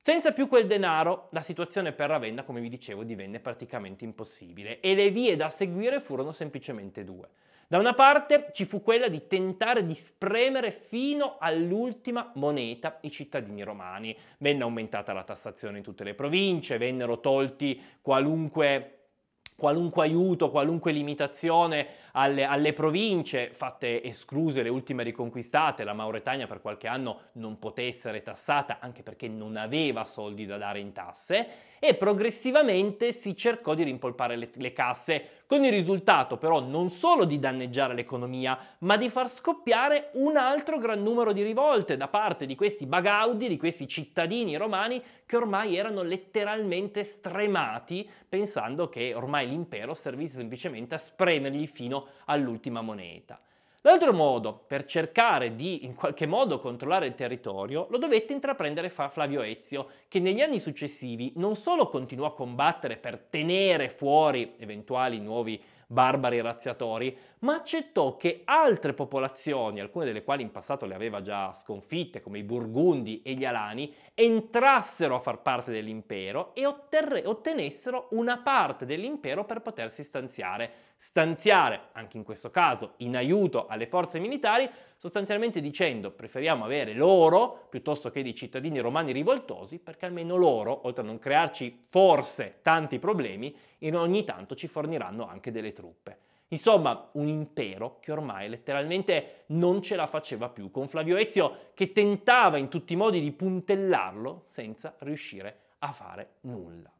Speaker 1: Senza più quel denaro, la situazione per Ravenna, come vi dicevo, divenne praticamente impossibile e le vie da seguire furono semplicemente due. Da una parte ci fu quella di tentare di spremere fino all'ultima moneta i cittadini romani. Venne aumentata la tassazione in tutte le province, vennero tolti qualunque qualunque aiuto, qualunque limitazione alle, alle, province, fatte escluse le ultime riconquistate, la Mauretania per qualche anno non poté essere tassata anche perché non aveva soldi da dare in tasse e progressivamente si cercò di rimpolpare le, le casse, con il risultato però non solo di danneggiare l'economia, ma di far scoppiare un altro gran numero di rivolte da parte di questi bagaudi, di questi cittadini romani che ormai erano letteralmente stremati pensando che ormai l'impero servisse semplicemente a spremergli fino all'ultima moneta. L'altro modo per cercare di in qualche modo controllare il territorio lo dovette intraprendere Flavio Ezio, che negli anni successivi non solo continuò a combattere per tenere fuori eventuali nuovi barbari razziatori, ma accettò che altre popolazioni, alcune delle quali in passato le aveva già sconfitte, come i Burgundi e gli Alani, entrassero a far parte dell'impero e otterre, ottenessero una parte dell'impero per potersi stanziare. Stanziare, anche in questo caso, in aiuto alle forze militari, sostanzialmente dicendo preferiamo avere loro piuttosto che dei cittadini romani rivoltosi perché almeno loro, oltre a non crearci forse tanti problemi, in ogni tanto ci forniranno anche delle truppe. Insomma, un impero che ormai letteralmente non ce la faceva più, con Flavio Ezio che tentava in tutti i modi di puntellarlo senza riuscire a fare nulla.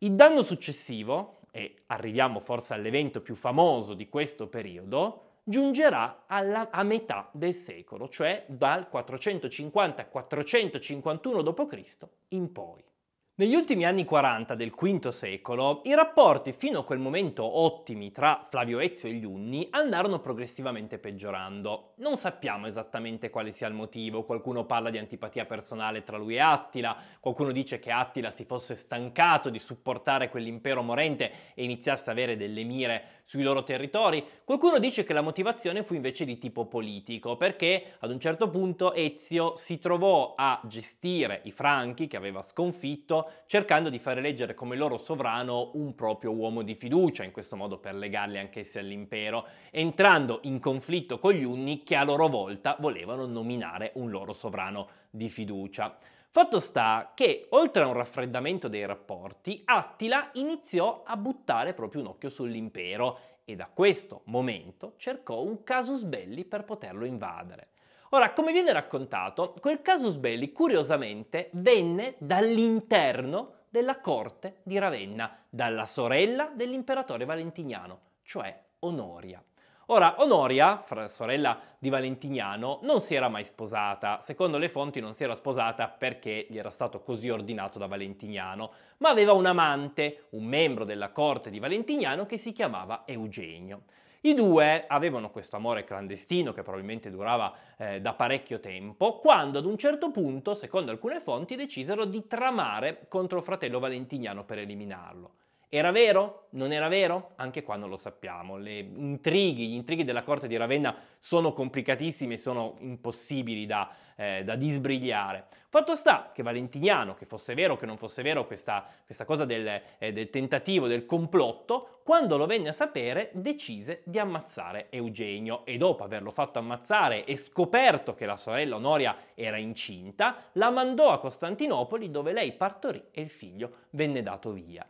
Speaker 1: Il danno successivo, e arriviamo forse all'evento più famoso di questo periodo, giungerà alla, a metà del secolo, cioè dal 450-451 d.C. in poi. Negli ultimi anni 40 del V secolo, i rapporti fino a quel momento ottimi tra Flavio Ezio e gli Unni andarono progressivamente peggiorando. Non sappiamo esattamente quale sia il motivo, qualcuno parla di antipatia personale tra lui e Attila, qualcuno dice che Attila si fosse stancato di supportare quell'impero morente e iniziasse a avere delle mire sui loro territori. Qualcuno dice che la motivazione fu invece di tipo politico, perché ad un certo punto Ezio si trovò a gestire i franchi che aveva sconfitto, cercando di far eleggere come loro sovrano un proprio uomo di fiducia, in questo modo per legarli anch'essi all'impero, entrando in conflitto con gli Unni che a loro volta volevano nominare un loro sovrano di fiducia. Fatto sta che, oltre a un raffreddamento dei rapporti, Attila iniziò a buttare proprio un occhio sull'impero e da questo momento cercò un casus belli per poterlo invadere. Ora, come viene raccontato, quel casus belli curiosamente venne dall'interno della corte di Ravenna, dalla sorella dell'imperatore valentiniano, cioè Onoria. Ora, Onoria, sorella di Valentiniano, non si era mai sposata. Secondo le fonti non si era sposata perché gli era stato così ordinato da Valentiniano, ma aveva un amante, un membro della corte di Valentiniano che si chiamava Eugenio. I due avevano questo amore clandestino che probabilmente durava eh, da parecchio tempo, quando ad un certo punto, secondo alcune fonti, decisero di tramare contro il fratello Valentiniano per eliminarlo. Era vero? Non era vero? Anche qua non lo sappiamo. Le intrighi, gli intrighi della corte di Ravenna sono complicatissimi e sono impossibili da, eh, da, disbrigliare. Fatto sta che Valentiniano, che fosse vero o che non fosse vero questa, questa cosa del, eh, del tentativo, del complotto, quando lo venne a sapere decise di ammazzare Eugenio e dopo averlo fatto ammazzare e scoperto che la sorella Onoria era incinta, la mandò a Costantinopoli dove lei partorì e il figlio venne dato via.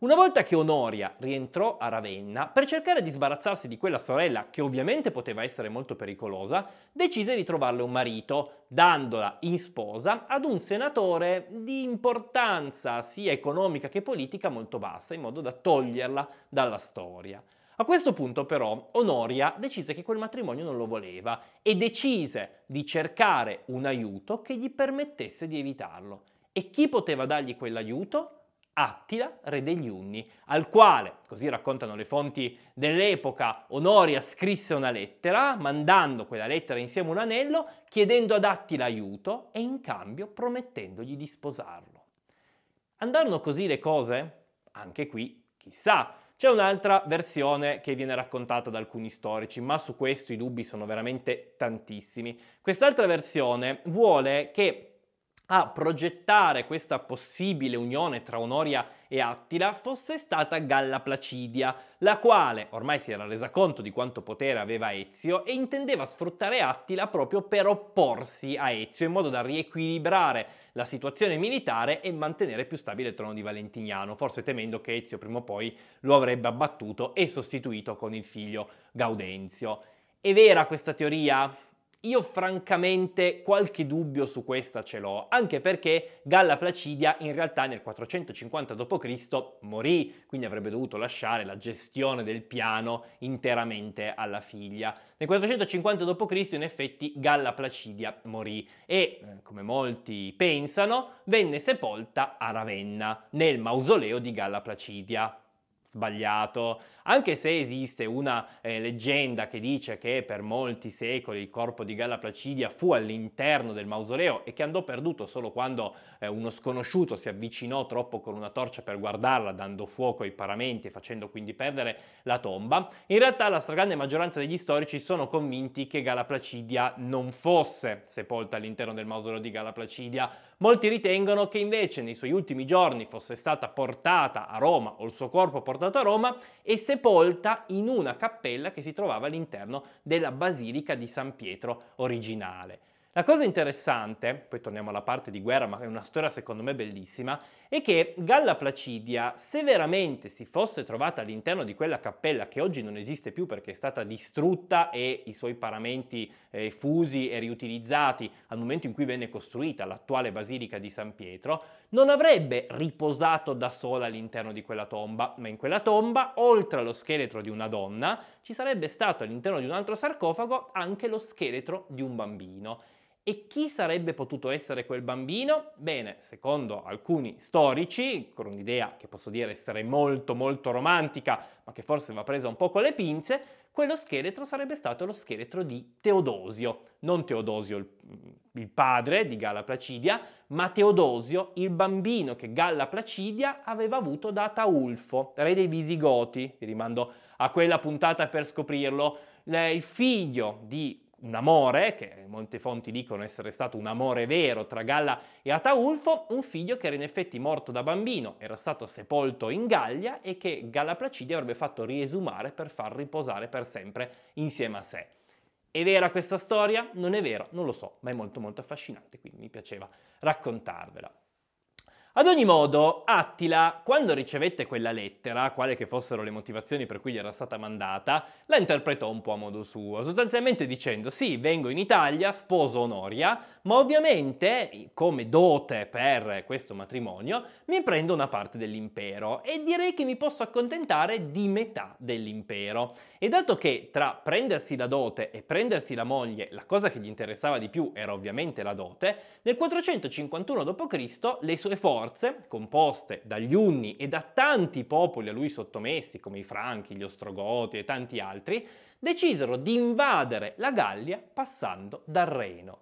Speaker 1: Una volta che Onoria rientrò a Ravenna, per cercare di sbarazzarsi di quella sorella che ovviamente poteva essere molto pericolosa, decise di trovarle un marito, dandola in sposa ad un senatore di importanza sia economica che politica molto bassa, in modo da toglierla dalla storia. A questo punto però Onoria decise che quel matrimonio non lo voleva e decise di cercare un aiuto che gli permettesse di evitarlo. E chi poteva dargli quell'aiuto? Attila, re degli Unni, al quale, così raccontano le fonti dell'epoca, Onoria scrisse una lettera, mandando quella lettera insieme a un anello, chiedendo ad Attila aiuto e in cambio promettendogli di sposarlo. Andarono così le cose? Anche qui, chissà. C'è un'altra versione che viene raccontata da alcuni storici, ma su questo i dubbi sono veramente tantissimi. Quest'altra versione vuole che a progettare questa possibile unione tra Onoria e Attila fosse stata Galla Placidia, la quale ormai si era resa conto di quanto potere aveva Ezio e intendeva sfruttare Attila proprio per opporsi a Ezio in modo da riequilibrare la situazione militare e mantenere più stabile il trono di Valentiniano, forse temendo che Ezio prima o poi lo avrebbe abbattuto e sostituito con il figlio Gaudenzio. È vera questa teoria? Io francamente qualche dubbio su questa ce l'ho, anche perché Galla Placidia in realtà nel 450 d.C. morì, quindi avrebbe dovuto lasciare la gestione del piano interamente alla figlia. Nel 450 d.C. in effetti Galla Placidia morì e, eh, come molti pensano, venne sepolta a Ravenna, nel mausoleo di Galla Placidia. Sbagliato. Anche se esiste una eh, leggenda che dice che per molti secoli il corpo di Galla Placidia fu all'interno del mausoleo e che andò perduto solo quando eh, uno sconosciuto si avvicinò troppo con una torcia per guardarla, dando fuoco ai paramenti e facendo quindi perdere la tomba, in realtà la stragrande maggioranza degli storici sono convinti che Galla Placidia non fosse sepolta all'interno del mausoleo di Galla Placidia. Molti ritengono che invece nei suoi ultimi giorni fosse stata portata a Roma o il suo corpo portato a Roma e sepolta in una cappella che si trovava all'interno della basilica di San Pietro originale. La cosa interessante, poi torniamo alla parte di guerra, ma è una storia secondo me bellissima, è che Galla Placidia, se veramente si fosse trovata all'interno di quella cappella che oggi non esiste più perché è stata distrutta e i suoi paramenti eh, fusi e riutilizzati al momento in cui venne costruita l'attuale basilica di San Pietro, non avrebbe riposato da sola all'interno di quella tomba, ma in quella tomba, oltre allo scheletro di una donna, ci sarebbe stato all'interno di un altro sarcofago anche lo scheletro di un bambino. E chi sarebbe potuto essere quel bambino? Bene, secondo alcuni storici, con un'idea che posso dire essere molto molto romantica, ma che forse va presa un po' con le pinze, quello scheletro sarebbe stato lo scheletro di Teodosio, non Teodosio il, il padre di Galla Placidia, ma Teodosio il bambino che Galla Placidia aveva avuto da Taulfo, re dei Visigoti. Vi rimando a quella puntata per scoprirlo, il figlio di un amore, che molte fonti dicono essere stato un amore vero tra Galla e Ataulfo, un figlio che era in effetti morto da bambino, era stato sepolto in Gallia e che Galla Placidia avrebbe fatto riesumare per far riposare per sempre insieme a sé. È vera questa storia? Non è vero, non lo so, ma è molto molto affascinante, quindi mi piaceva raccontarvela. Ad ogni modo, Attila, quando ricevette quella lettera, quale che fossero le motivazioni per cui gli era stata mandata, la interpretò un po' a modo suo, sostanzialmente dicendo sì, vengo in Italia, sposo Onoria, ma ovviamente come dote per questo matrimonio mi prendo una parte dell'impero e direi che mi posso accontentare di metà dell'impero. E dato che tra prendersi la dote e prendersi la moglie la cosa che gli interessava di più era ovviamente la dote, nel 451 d.C. le sue forze, composte dagli Unni e da tanti popoli a lui sottomessi come i Franchi, gli Ostrogoti e tanti altri, decisero di invadere la Gallia passando dal Reno.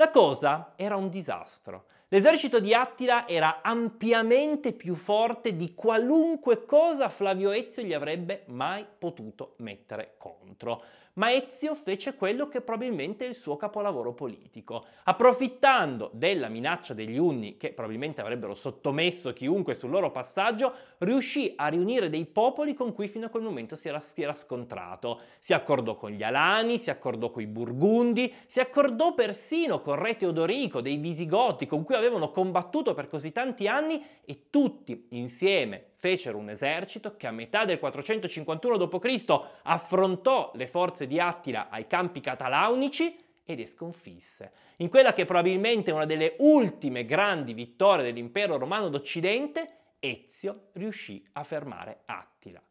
Speaker 1: La cosa era un disastro. L'esercito di Attila era ampiamente più forte di qualunque cosa Flavio Ezio gli avrebbe mai potuto mettere contro ma Ezio fece quello che probabilmente è il suo capolavoro politico, approfittando della minaccia degli Unni, che probabilmente avrebbero sottomesso chiunque sul loro passaggio, riuscì a riunire dei popoli con cui fino a quel momento si era, si era scontrato. Si accordò con gli Alani, si accordò con i Burgundi, si accordò persino con re Teodorico dei Visigoti, con cui avevano combattuto per così tanti anni, e tutti insieme fecero un esercito che a metà del 451 d.C. affrontò le forze di Attila ai campi catalaunici e le sconfisse. In quella che è probabilmente è una delle ultime grandi vittorie dell'impero romano d'Occidente, Ezio riuscì a fermare Attila.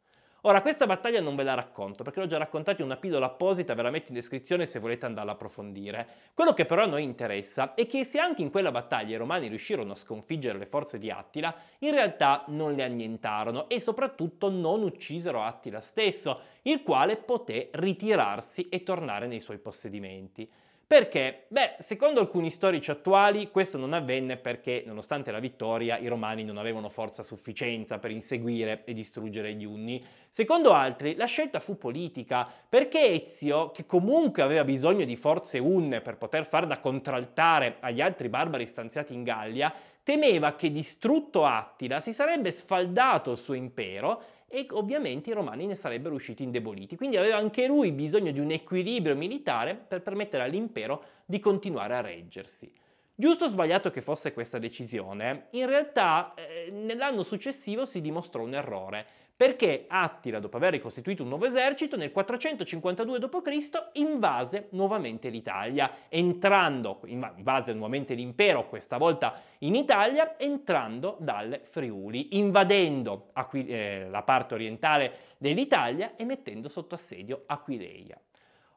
Speaker 1: Ora, questa battaglia non ve la racconto perché l'ho già raccontata in una pillola apposita, ve la metto in descrizione se volete andarla a approfondire. Quello che però a noi interessa è che se anche in quella battaglia i romani riuscirono a sconfiggere le forze di Attila, in realtà non le annientarono e soprattutto non uccisero Attila stesso, il quale poté ritirarsi e tornare nei suoi possedimenti. Perché? Beh, secondo alcuni storici attuali questo non avvenne perché, nonostante la vittoria, i romani non avevano forza a sufficienza per inseguire e distruggere gli Unni. Secondo altri, la scelta fu politica, perché Ezio, che comunque aveva bisogno di forze unne per poter far da contraltare agli altri barbari stanziati in Gallia, temeva che distrutto Attila si sarebbe sfaldato il suo impero e ovviamente i romani ne sarebbero usciti indeboliti. Quindi aveva anche lui bisogno di un equilibrio militare per permettere all'impero di continuare a reggersi. Giusto o sbagliato che fosse questa decisione, in realtà eh, nell'anno successivo si dimostrò un errore perché Attila, dopo aver ricostituito un nuovo esercito, nel 452 d.C. invase nuovamente l'Italia, entrando, invase nuovamente l'impero, questa volta in Italia, entrando dal Friuli, invadendo Aquil- eh, la parte orientale dell'Italia e mettendo sotto assedio Aquileia.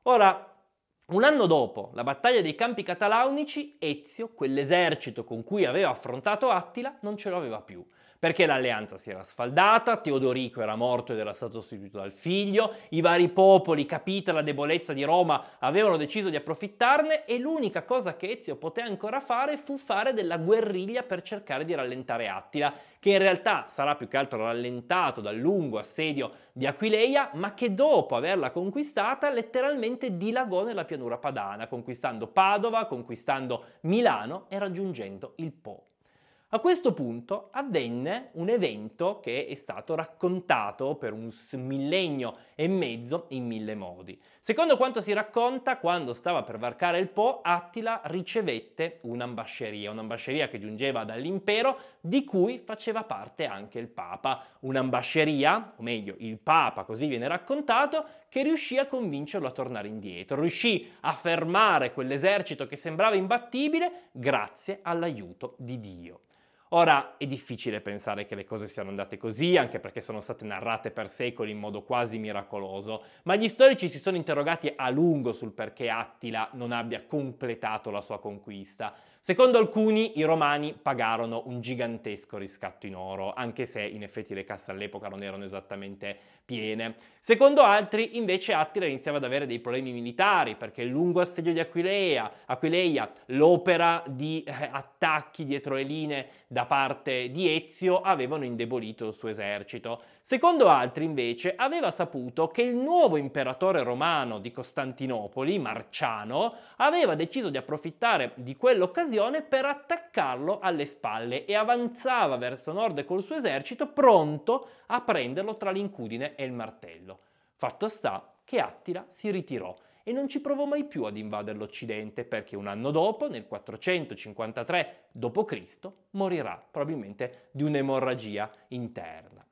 Speaker 1: Ora, un anno dopo la battaglia dei campi catalaunici, Ezio, quell'esercito con cui aveva affrontato Attila, non ce l'aveva più perché l'alleanza si era sfaldata, Teodorico era morto ed era stato sostituito dal figlio, i vari popoli, capita la debolezza di Roma, avevano deciso di approfittarne e l'unica cosa che Ezio poté ancora fare fu fare della guerriglia per cercare di rallentare Attila, che in realtà sarà più che altro rallentato dal lungo assedio di Aquileia, ma che dopo averla conquistata letteralmente dilagò nella pianura padana, conquistando Padova, conquistando Milano e raggiungendo il Po a questo punto avvenne un evento che è stato raccontato per un millennio e mezzo in mille modi. Secondo quanto si racconta, quando stava per varcare il Po, Attila ricevette un'ambasceria, un'ambasceria che giungeva dall'impero di cui faceva parte anche il Papa. Un'ambasceria, o meglio il Papa, così viene raccontato, che riuscì a convincerlo a tornare indietro, riuscì a fermare quell'esercito che sembrava imbattibile grazie all'aiuto di Dio. Ora è difficile pensare che le cose siano andate così, anche perché sono state narrate per secoli in modo quasi miracoloso, ma gli storici si sono interrogati a lungo sul perché Attila non abbia completato la sua conquista. Secondo alcuni i romani pagarono un gigantesco riscatto in oro, anche se in effetti le casse all'epoca non erano esattamente piene. Secondo altri, invece, Attila iniziava ad avere dei problemi militari perché il lungo assedio di Aquileia, Aquileia l'opera di eh, attacchi dietro le linee da parte di Ezio avevano indebolito il suo esercito. Secondo altri, invece, aveva saputo che il nuovo imperatore romano di Costantinopoli, Marciano, aveva deciso di approfittare di quell'occasione per attaccarlo alle spalle e avanzava verso nord col suo esercito pronto a prenderlo tra l'incudine e il martello. Fatto sta che Attila si ritirò e non ci provò mai più ad invadere l'Occidente perché un anno dopo, nel 453 d.C., morirà probabilmente di un'emorragia interna.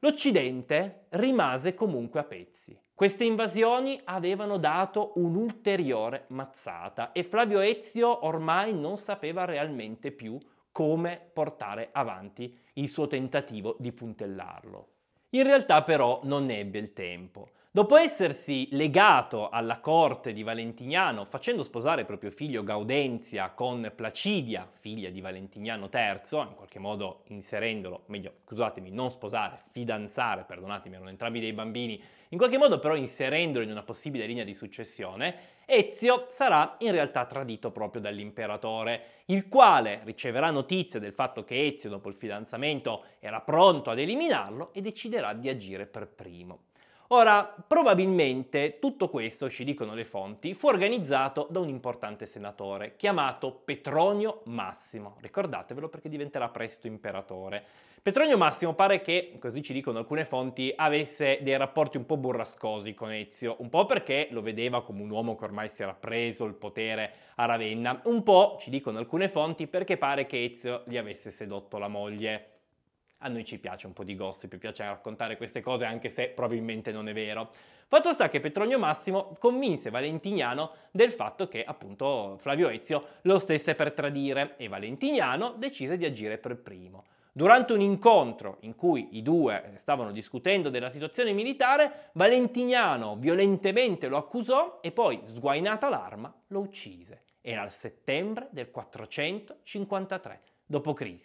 Speaker 1: L'Occidente rimase comunque a pezzi. Queste invasioni avevano dato un'ulteriore mazzata e Flavio Ezio ormai non sapeva realmente più come portare avanti il suo tentativo di puntellarlo. In realtà però non ne ebbe il tempo. Dopo essersi legato alla corte di Valentiniano facendo sposare proprio figlio Gaudenzia con Placidia, figlia di Valentiniano III, in qualche modo inserendolo, meglio scusatemi, non sposare, fidanzare, perdonatemi, erano entrambi dei bambini, in qualche modo però inserendolo in una possibile linea di successione, Ezio sarà in realtà tradito proprio dall'imperatore, il quale riceverà notizia del fatto che Ezio dopo il fidanzamento era pronto ad eliminarlo e deciderà di agire per primo. Ora, probabilmente tutto questo, ci dicono le fonti, fu organizzato da un importante senatore chiamato Petronio Massimo, ricordatevelo perché diventerà presto imperatore Petronio Massimo pare che, così ci dicono alcune fonti, avesse dei rapporti un po' burrascosi con Ezio, un po' perché lo vedeva come un uomo che ormai si era preso il potere a Ravenna, un po', ci dicono alcune fonti, perché pare che Ezio gli avesse sedotto la moglie. A noi ci piace un po' di gossip, piace raccontare queste cose anche se probabilmente non è vero. Fatto sta che Petronio Massimo convinse Valentiniano del fatto che appunto Flavio Ezio lo stesse per tradire e Valentiniano decise di agire per primo. Durante un incontro in cui i due stavano discutendo della situazione militare, Valentiniano violentemente lo accusò e poi, sguainata l'arma, lo uccise. Era il settembre del 453 d.C.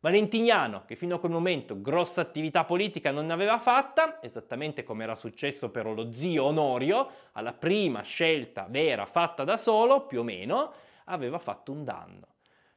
Speaker 1: Valentiniano, che fino a quel momento grossa attività politica non ne aveva fatta, esattamente come era successo per lo zio Onorio, alla prima scelta vera fatta da solo, più o meno, aveva fatto un danno.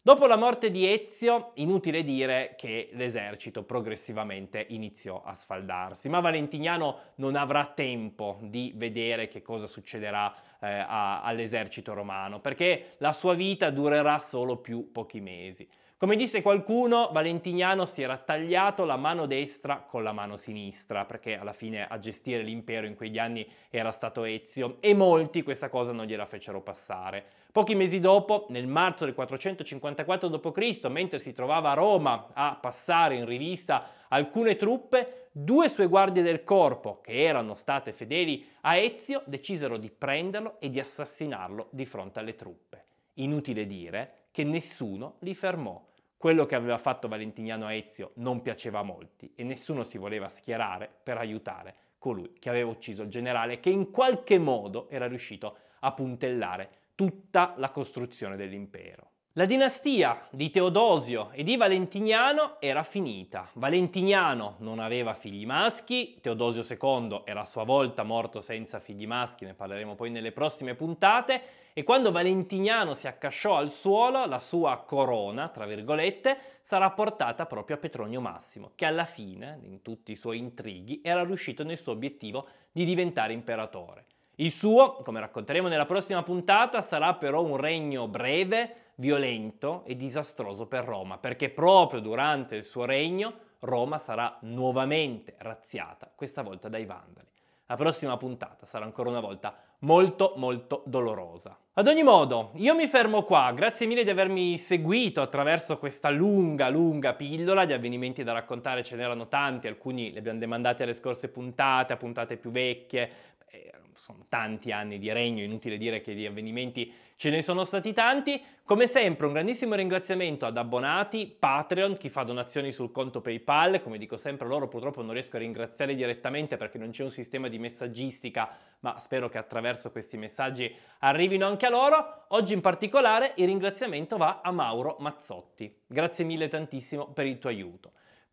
Speaker 1: Dopo la morte di Ezio, inutile dire che l'esercito progressivamente iniziò a sfaldarsi, ma Valentiniano non avrà tempo di vedere che cosa succederà eh, a, all'esercito romano, perché la sua vita durerà solo più pochi mesi. Come disse qualcuno, Valentiniano si era tagliato la mano destra con la mano sinistra, perché alla fine a gestire l'impero in quegli anni era stato Ezio e molti questa cosa non gliela fecero passare. Pochi mesi dopo, nel marzo del 454 d.C., mentre si trovava a Roma a passare in rivista alcune truppe, due sue guardie del corpo, che erano state fedeli a Ezio, decisero di prenderlo e di assassinarlo di fronte alle truppe. Inutile dire che nessuno li fermò. Quello che aveva fatto Valentiniano a Ezio non piaceva a molti e nessuno si voleva schierare per aiutare colui che aveva ucciso il generale che in qualche modo era riuscito a puntellare tutta la costruzione dell'impero. La dinastia di Teodosio e di Valentiniano era finita. Valentiniano non aveva figli maschi, Teodosio II era a sua volta morto senza figli maschi, ne parleremo poi nelle prossime puntate, e quando Valentiniano si accasciò al suolo, la sua corona, tra virgolette, sarà portata proprio a Petronio Massimo, che alla fine, in tutti i suoi intrighi, era riuscito nel suo obiettivo di diventare imperatore. Il suo, come racconteremo nella prossima puntata, sarà però un regno breve, violento e disastroso per Roma, perché proprio durante il suo regno Roma sarà nuovamente razziata, questa volta dai Vandali. La prossima puntata sarà ancora una volta molto molto dolorosa. Ad ogni modo, io mi fermo qua, grazie mille di avermi seguito attraverso questa lunga lunga pillola di avvenimenti da raccontare, ce n'erano tanti, alcuni li abbiamo demandati alle scorse puntate, a puntate più vecchie, eh, sono tanti anni di regno, inutile dire che di avvenimenti ce ne sono stati tanti. Come sempre un grandissimo ringraziamento ad abbonati, Patreon, chi fa donazioni sul conto PayPal, come dico sempre loro purtroppo non riesco a ringraziare direttamente perché non c'è un sistema di messaggistica, ma spero che attraverso questi messaggi arrivino anche a loro. Oggi in particolare il ringraziamento va a Mauro Mazzotti. Grazie mille tantissimo per il tuo aiuto.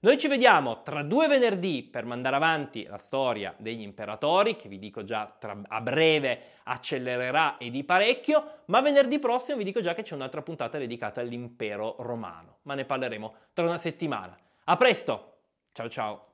Speaker 1: Noi ci vediamo tra due venerdì per mandare avanti la storia degli imperatori, che vi dico già tra, a breve accelererà e di parecchio, ma venerdì prossimo vi dico già che c'è un'altra puntata dedicata all'impero romano, ma ne parleremo tra una settimana. A presto! Ciao ciao!